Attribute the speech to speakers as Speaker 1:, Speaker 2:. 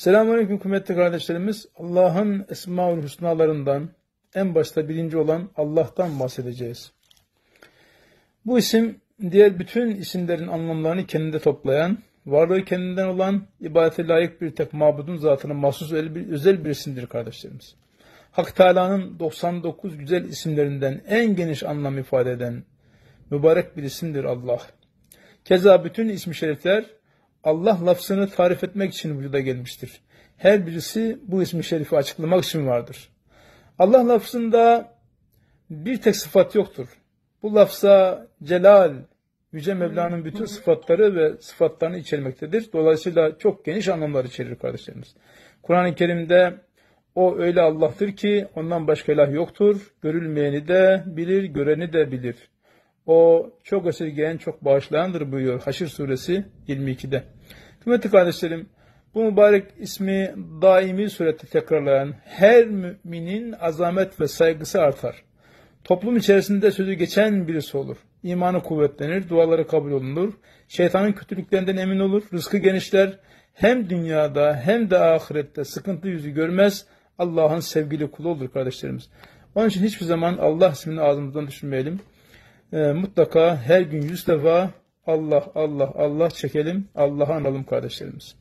Speaker 1: Selamünaleyküm kıymetli kardeşlerimiz. Allah'ın Esmaül Hüsnalarından en başta birinci olan Allah'tan bahsedeceğiz. Bu isim diğer bütün isimlerin anlamlarını kendinde toplayan, varlığı kendinden olan, ibadete layık bir tek mabudun zatına mahsus özel bir isimdir kardeşlerimiz. Hak Teala'nın 99 güzel isimlerinden en geniş anlam ifade eden mübarek bir isimdir Allah. Keza bütün ismi şerifler Allah lafzını tarif etmek için vücuda gelmiştir. Her birisi bu ismi şerifi açıklamak için vardır. Allah lafzında bir tek sıfat yoktur. Bu lafza celal, Yüce Mevla'nın bütün sıfatları ve sıfatlarını içermektedir. Dolayısıyla çok geniş anlamlar içerir kardeşlerimiz. Kur'an-ı Kerim'de o öyle Allah'tır ki ondan başka ilah yoktur. Görülmeyeni de bilir, göreni de bilir. O çok esirgeyen, çok bağışlayandır buyuruyor Haşir suresi 22'de. Kıymetli kardeşlerim, bu mübarek ismi daimi surette tekrarlayan her müminin azamet ve saygısı artar. Toplum içerisinde sözü geçen birisi olur. İmanı kuvvetlenir, duaları kabul olunur, şeytanın kötülüklerinden emin olur, rızkı genişler, hem dünyada hem de ahirette sıkıntı yüzü görmez, Allah'ın sevgili kulu olur kardeşlerimiz. Onun için hiçbir zaman Allah ismini ağzımızdan düşünmeyelim e, mutlaka her gün yüz defa Allah Allah Allah çekelim, Allah'a analım kardeşlerimiz.